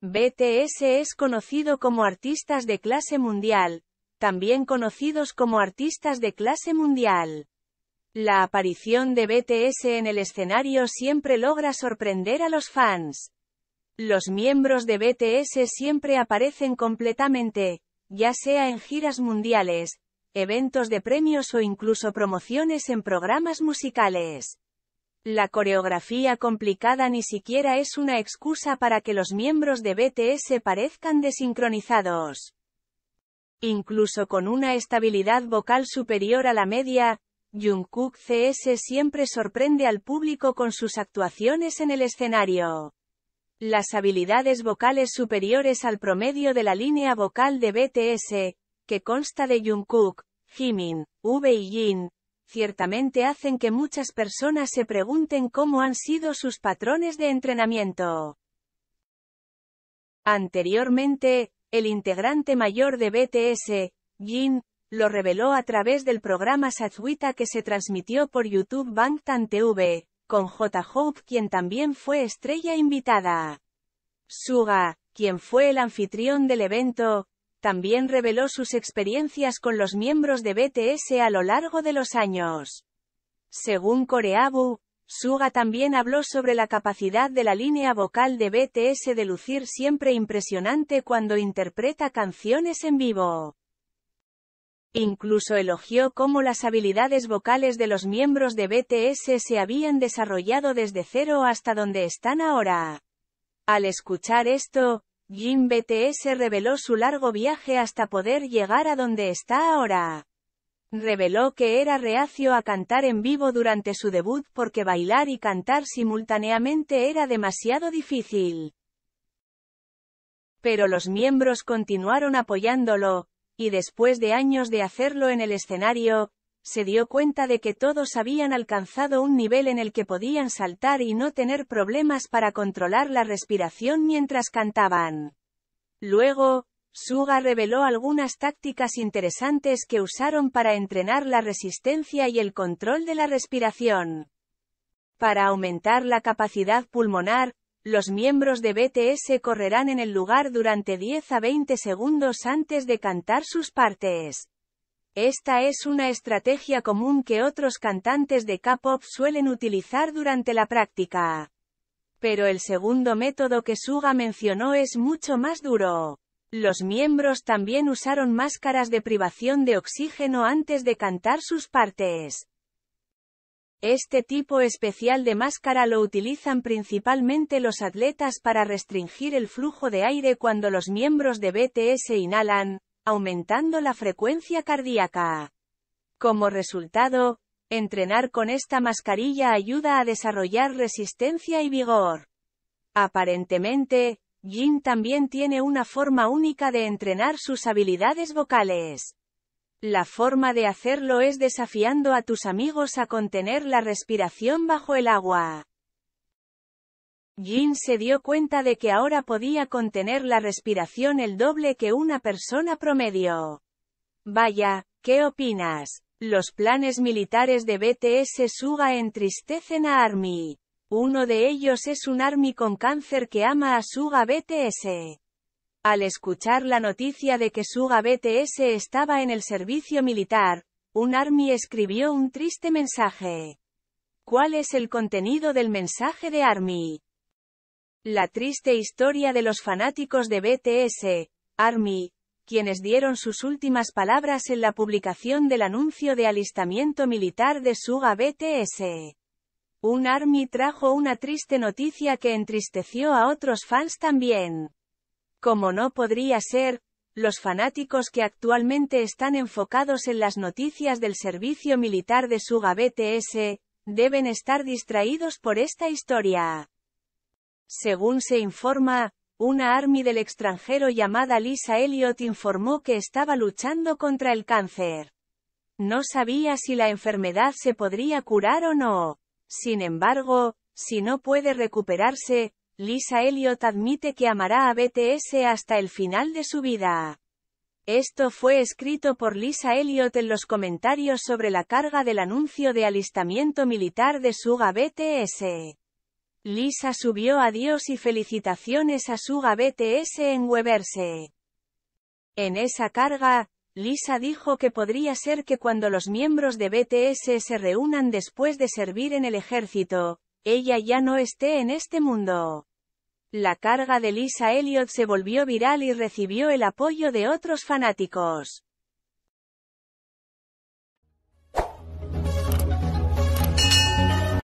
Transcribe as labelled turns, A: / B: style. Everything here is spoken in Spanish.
A: BTS es conocido como artistas de clase mundial, también conocidos como artistas de clase mundial. La aparición de BTS en el escenario siempre logra sorprender a los fans. Los miembros de BTS siempre aparecen completamente, ya sea en giras mundiales, eventos de premios o incluso promociones en programas musicales. La coreografía complicada ni siquiera es una excusa para que los miembros de BTS parezcan desincronizados. Incluso con una estabilidad vocal superior a la media, Jungkook CS siempre sorprende al público con sus actuaciones en el escenario. Las habilidades vocales superiores al promedio de la línea vocal de BTS, que consta de Jungkook, Jimin, V y Jin, ciertamente hacen que muchas personas se pregunten cómo han sido sus patrones de entrenamiento. Anteriormente, el integrante mayor de BTS, Jin, lo reveló a través del programa Satsuita que se transmitió por YouTube Bangtan TV, con J. Hope quien también fue estrella invitada. Suga, quien fue el anfitrión del evento, también reveló sus experiencias con los miembros de BTS a lo largo de los años. Según Coreabu, Suga también habló sobre la capacidad de la línea vocal de BTS de lucir siempre impresionante cuando interpreta canciones en vivo. Incluso elogió cómo las habilidades vocales de los miembros de BTS se habían desarrollado desde cero hasta donde están ahora. Al escuchar esto, Jim BTS reveló su largo viaje hasta poder llegar a donde está ahora. Reveló que era reacio a cantar en vivo durante su debut porque bailar y cantar simultáneamente era demasiado difícil. Pero los miembros continuaron apoyándolo, y después de años de hacerlo en el escenario, se dio cuenta de que todos habían alcanzado un nivel en el que podían saltar y no tener problemas para controlar la respiración mientras cantaban. Luego, Suga reveló algunas tácticas interesantes que usaron para entrenar la resistencia y el control de la respiración. Para aumentar la capacidad pulmonar, los miembros de BTS correrán en el lugar durante 10 a 20 segundos antes de cantar sus partes. Esta es una estrategia común que otros cantantes de K-pop suelen utilizar durante la práctica. Pero el segundo método que Suga mencionó es mucho más duro. Los miembros también usaron máscaras de privación de oxígeno antes de cantar sus partes. Este tipo especial de máscara lo utilizan principalmente los atletas para restringir el flujo de aire cuando los miembros de BTS inhalan, aumentando la frecuencia cardíaca. Como resultado, entrenar con esta mascarilla ayuda a desarrollar resistencia y vigor. Aparentemente, Jin también tiene una forma única de entrenar sus habilidades vocales. La forma de hacerlo es desafiando a tus amigos a contener la respiración bajo el agua. Jin se dio cuenta de que ahora podía contener la respiración el doble que una persona promedio. Vaya, ¿qué opinas? Los planes militares de BTS Suga entristecen a ARMY. Uno de ellos es un ARMY con cáncer que ama a Suga BTS. Al escuchar la noticia de que Suga BTS estaba en el servicio militar, un ARMY escribió un triste mensaje. ¿Cuál es el contenido del mensaje de ARMY? La triste historia de los fanáticos de BTS, ARMY, quienes dieron sus últimas palabras en la publicación del anuncio de alistamiento militar de Suga BTS. Un ARMY trajo una triste noticia que entristeció a otros fans también. Como no podría ser, los fanáticos que actualmente están enfocados en las noticias del servicio militar de Suga BTS, deben estar distraídos por esta historia. Según se informa, una army del extranjero llamada Lisa Elliot informó que estaba luchando contra el cáncer. No sabía si la enfermedad se podría curar o no. Sin embargo, si no puede recuperarse, Lisa Elliot admite que amará a BTS hasta el final de su vida. Esto fue escrito por Lisa Elliot en los comentarios sobre la carga del anuncio de alistamiento militar de Suga BTS. Lisa subió adiós y felicitaciones a Suga BTS en Weverse. En esa carga, Lisa dijo que podría ser que cuando los miembros de BTS se reúnan después de servir en el ejército, ella ya no esté en este mundo. La carga de Lisa Elliot se volvió viral y recibió el apoyo de otros fanáticos.